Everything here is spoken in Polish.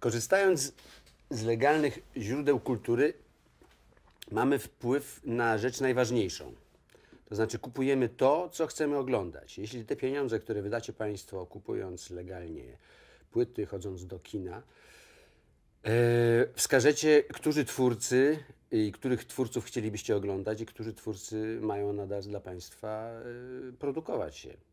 Korzystając z legalnych źródeł kultury, mamy wpływ na rzecz najważniejszą. To znaczy, kupujemy to, co chcemy oglądać. Jeśli te pieniądze, które wydacie Państwo, kupując legalnie płyty, chodząc do kina, e, wskażecie, którzy twórcy i których twórców chcielibyście oglądać i którzy twórcy mają nadal dla Państwa e, produkować się.